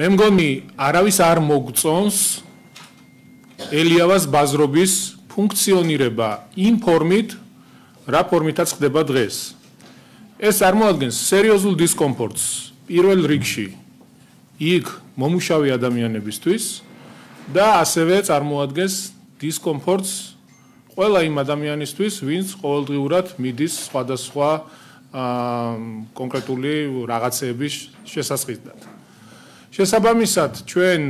მე მგონი არავის არ მოგწონს ელიავას ბაზრობის ფუნქციონირება იმ ფორმით რა ფორმითაც ხდება დღეს ეს წარმოადგენს სერიოზულ დისკომფორტს პირველ რიგში იქ მომუშავე ადამიანებისთვის და ასევე წარმოადგენს დისკომფორტს ყველა იმ ადამიანისთვის, ვინც ყოველდღურად მიდის სხვადასხვა აა კონკრეტული რაღაცეების შესაძღისდან. შესაბამისად ჩვენ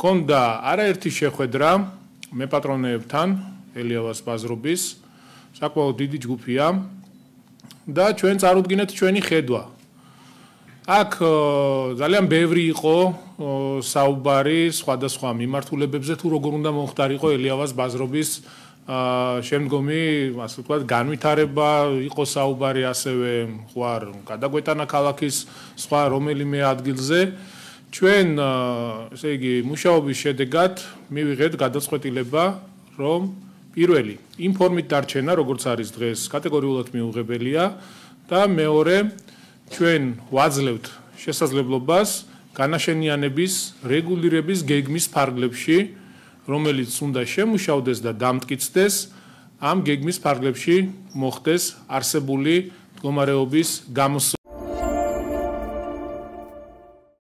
კონდა არაერთი შეხვედრა მე პატრონებთან ელიავას ბაზრობის საკმაოდ დიდი ჯგუფია და ჩვენ წარუდგინეთ ჩვენი ხედვა აქ ძალიან ბევრი იყო საუბარი სხვადასხვა მიმართულებებზე თუ როგორ უნდა მომختارიყო ელიავას ბაზრობის შემდგომი ასე ვთქვათ განვითარება იყო საუბარი ასევე ხوار გადაგვეტანა ქალაქის სხვა რომელიმე ადგილზე ჩვენ ესე იგი მუშაობის შედეგად მივიღეთ გადაწყვეტილება, რომ პირველი, ინფორმით დარჩენა, როგორც არის დღეს, კატეგორიულად მიუღებელია და მეორე, ჩვენ ვაძლევთ შესაძლებლობას განაშენიანების რეგულირების გეგმის ფარგლებში, რომელიც უნდა შემუშავდეს და დამტკიცდეს ამ გეგმის ფარგლებში მოხდეს არსებული მდგომარეობის გამოს